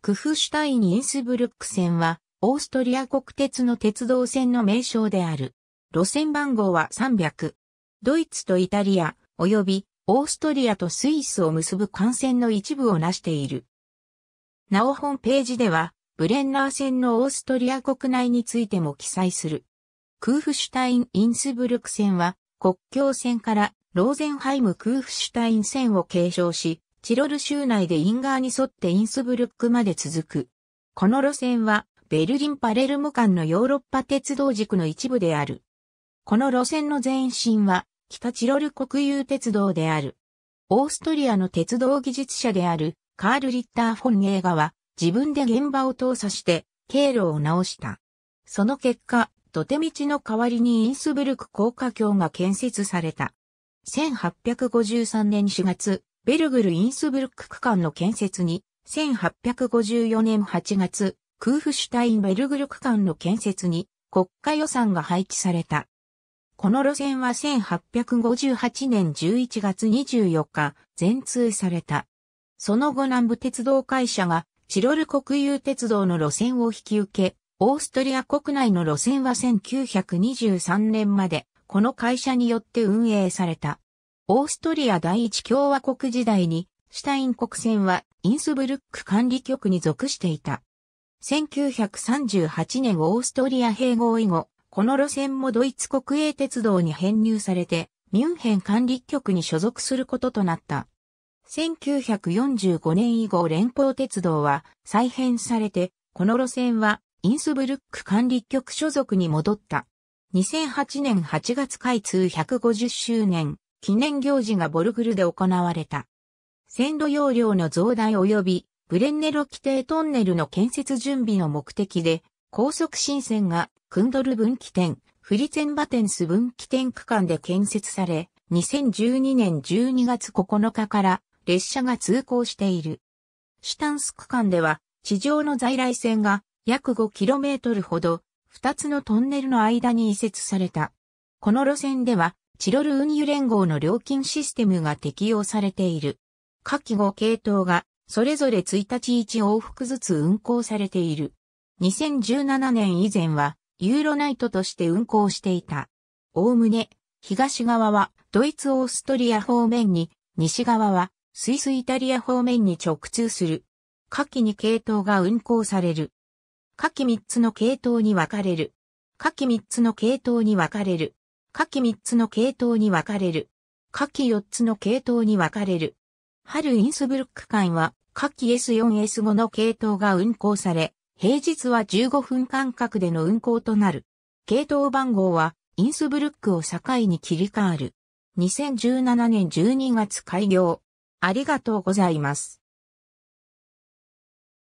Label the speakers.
Speaker 1: クフシュタイン・インスブルック線は、オーストリア国鉄の鉄道線の名称である。路線番号は300。ドイツとイタリア、及びオーストリアとスイスを結ぶ幹線の一部をなしている。なおホームページでは、ブレンナー線のオーストリア国内についても記載する。クーフシュタイン・インスブルク線は、国境線からローゼンハイム・クーフシュタイン線を継承し、チロル州内でインガーに沿ってインスブルックまで続く。この路線は、ベルリン・パレルム間のヨーロッパ鉄道軸の一部である。この路線の前身は、北チロル国有鉄道である。オーストリアの鉄道技術者である、カール・リッター・フォン・ゲーガは、自分で現場を通さして、経路を直した。その結果、土手道の代わりにインスブルク高架橋が建設された。1853年4月、ベルグル・インスブルック区間の建設に、1854年8月、クーフシュタイン・ベルグル区間の建設に、国家予算が配置された。この路線は1858年11月24日、全通された。その後南部鉄道会社が、チロル国有鉄道の路線を引き受け、オーストリア国内の路線は1923年まで、この会社によって運営された。オーストリア第一共和国時代に、シュタイン国船はインスブルック管理局に属していた。1938年オーストリア併合以後、この路線もドイツ国営鉄道に編入されて、ミュンヘン管理局に所属することとなった。1945年以後連邦鉄道は再編されて、この路線はインスブルック管理局所属に戻った。2008年8月開通150周年記念行事がボルグルで行われた。線路容量の増大及びブレンネロ規定トンネルの建設準備の目的で、高速新線がクンドル分岐点、フリツェンバテンス分岐点区間で建設され、2012年12月9日から列車が通行している。シュタンス区間では地上の在来線が約 5km ほど2つのトンネルの間に移設された。この路線ではチロル運輸連合の料金システムが適用されている。下記5系統が、それぞれ1日1往復ずつ運行されている。2017年以前は、ユーロナイトとして運行していた。おおむね、東側はドイツ・オーストリア方面に、西側はスイス・イタリア方面に直通する。下記2系統が運行される。下記3つの系統に分かれる。下記3つの系統に分かれる。下記3つの系統に分かれる。下記4つの系統に分かれる。春インスブルック間は、下記 S4S5 の系統が運行され、平日は15分間隔での運行となる。系統番号は、インスブルックを境に切り替わる。2017年12月開業。ありがとうございます。